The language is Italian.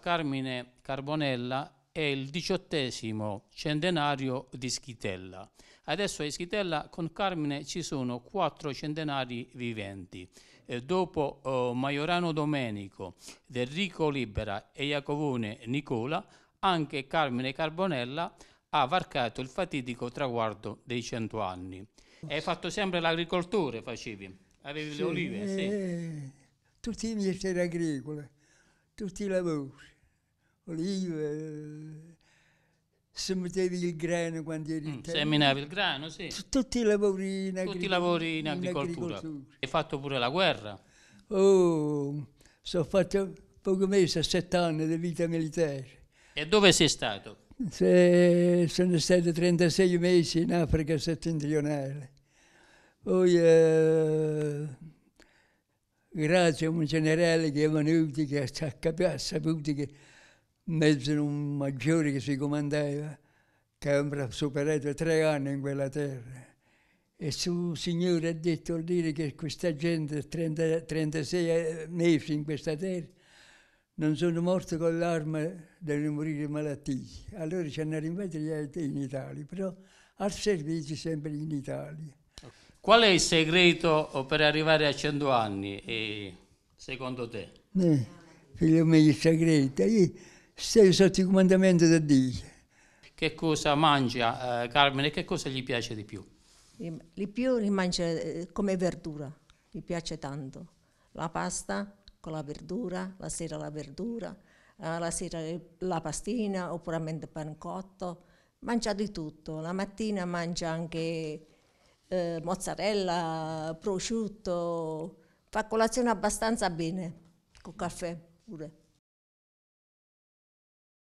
Carmine Carbonella è il diciottesimo centenario di Schitella. Adesso a Schitella con Carmine ci sono quattro centenari viventi. E eh, dopo oh, Maiorano Domenico, Derrico Libera e Iacovone Nicola, anche Carmine Carbonella ha varcato il fatidico traguardo dei cento anni. Hai fatto sempre l'agricoltore, facevi? Avevi sì, le olive? Eh, sì. Tutti i miei mestieri agricoli, tutti i lavori olive, eh, se mettevi il grano quando eri mm, seminavi il grano, sì. Tutti i lavori in, agric- Tutti i lavori in agricoltura. Hai fatto pure la guerra? Oh, sono fatto poco mese, sette anni di vita militare. E dove sei stato? Se sono stato 36 mesi in Africa settentrionale. Poi, eh, grazie a un generale che è venuto, che ha saputo che mezzo a un maggiore che si comandava, che aveva superato tre anni in quella terra. E suo Signore ha detto al dire che questa gente, 30, 36 eh, mesi in questa terra, non sono morti con l'arma delle morire malattie. Allora ci hanno rimpatriati in Italia, però al servizio sempre in Italia. Qual è il segreto oh, per arrivare a 100 anni, secondo te? Eh, figlio mio, il segreto. Io sei sotto i comandamenti da Dio. Che cosa mangia eh, Carmine? Che cosa gli piace di più? Di più li mangia eh, come verdura, gli piace tanto. La pasta con la verdura, la sera la verdura, eh, la sera la pastina oppure il pancotto. Mangia di tutto. La mattina mangia anche eh, mozzarella, prosciutto. Fa colazione abbastanza bene, con caffè pure.